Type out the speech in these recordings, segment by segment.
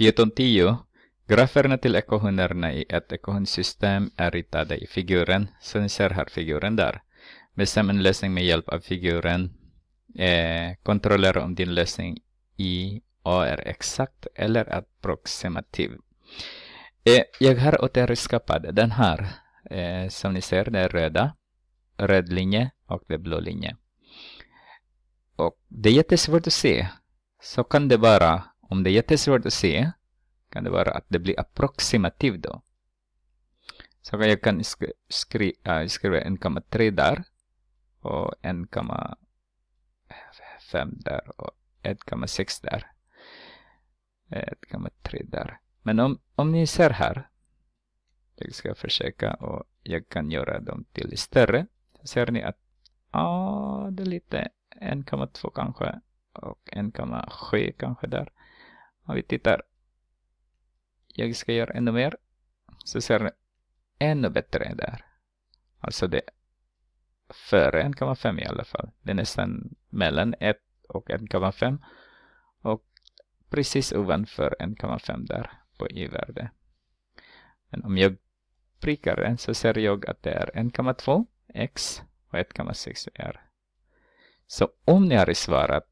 Fjöton 10. Graferna till ekvationerna i ett ekohundsystem är ritade i figuren. Så ni ser här figuren där. Med en lösning med hjälp av figuren. Eh, kontrollera om din lösning i A är exakt eller approximativ. Eh, jag har återskapat den här. Eh, som ni ser, den röda, röd linje och den blå linje. Och det är jättesvårt att se. Så kan det vara om det är jättesvårt att se kan det vara att det blir approximativ då. Så jag kan skri äh, skriva 1,3 där och 1,5 där och 1,6 där. 1,3 där. Men om, om ni ser här. Jag ska försöka och jag kan göra dem till större. Så ser ni att ah, det är lite 1,2 kanske och 1,7 kanske där. Om vi tittar. Jag ska göra ännu mer. Så ser ni ännu bättre där. Alltså det före 1,5 i alla fall. Det är nästan mellan 1 och 1,5 och precis ovanför 1,5 där på i-värde. Men om jag prickar den så ser jag att det är 1,2 x och 1,6 r. Så om ni har svarat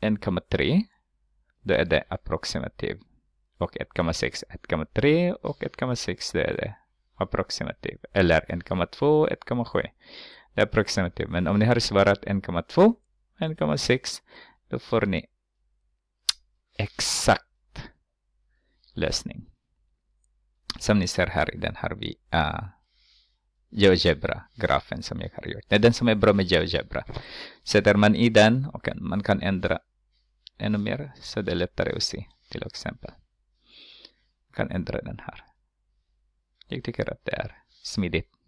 1,3 då är det approximativ. Och 1,6 1,3 och 1,6 det är det approximativ. Eller 1,2 1,7. Det är approximativ. Men om ni har svarat 1,2 1,6 då får ni exakt lösning. Som ni ser här i den här vi, uh, GeoGebra-grafen som jag har gjort. Det är den som är bra med GeoGebra. Sätter man i den och man kan ändra ännu mer så det är lättare att se till exempel. Jag kan ändra den här. Jag tycker att det är smidigt.